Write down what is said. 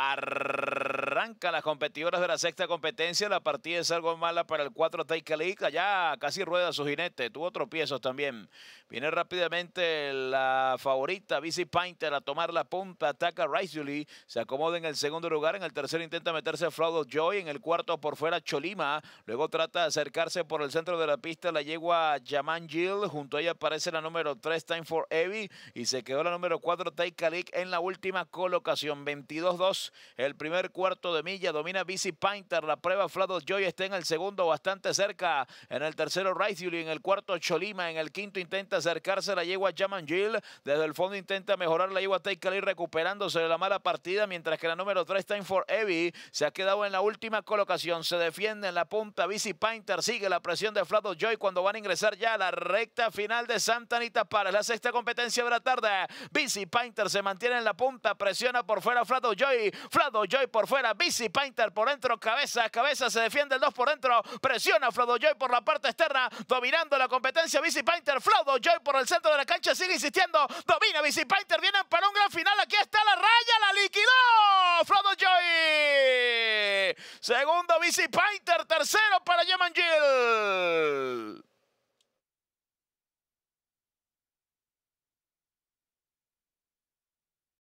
Arr- Arranca las competidoras de la sexta competencia. La partida es algo mala para el 4 Take League. Allá casi rueda su jinete. Tuvo tropiezos también. Viene rápidamente la favorita, Bici Painter, a tomar la punta. Ataca Julie, Se acomoda en el segundo lugar. En el tercero intenta meterse a of Joy. En el cuarto por fuera Cholima. Luego trata de acercarse por el centro de la pista la yegua Yaman Jill Junto a ella aparece la número 3, Time for Evie. Y se quedó la número 4, Take League en la última colocación. 22-2. El primer cuarto de milla. Domina BC Painter. La prueba Flado Joy está en el segundo bastante cerca. En el tercero Raizuli. En el cuarto Cholima. En el quinto intenta acercarse la yegua Yaman Jill. Desde el fondo intenta mejorar la yegua Taikali recuperándose de la mala partida. Mientras que la número 3 Time for Heavy, se ha quedado en la última colocación. Se defiende en la punta. BC Painter sigue la presión de Flado Joy cuando van a ingresar ya a la recta final de Santa Anita Pares. La sexta competencia de la tarde. BC Painter se mantiene en la punta. Presiona por fuera Flado Joy. Flado Joy por fuera. Busy Painter por dentro, cabeza a cabeza, se defiende el 2 por dentro, presiona Flaudo Joy por la parte externa, dominando la competencia Busy Painter, Flaudo Joy por el centro de la cancha, sigue insistiendo, domina Bici Painter, vienen para un gran final, aquí está la raya, la liquidó Flaudo Joy. Segundo Bici Painter, tercero para Yeman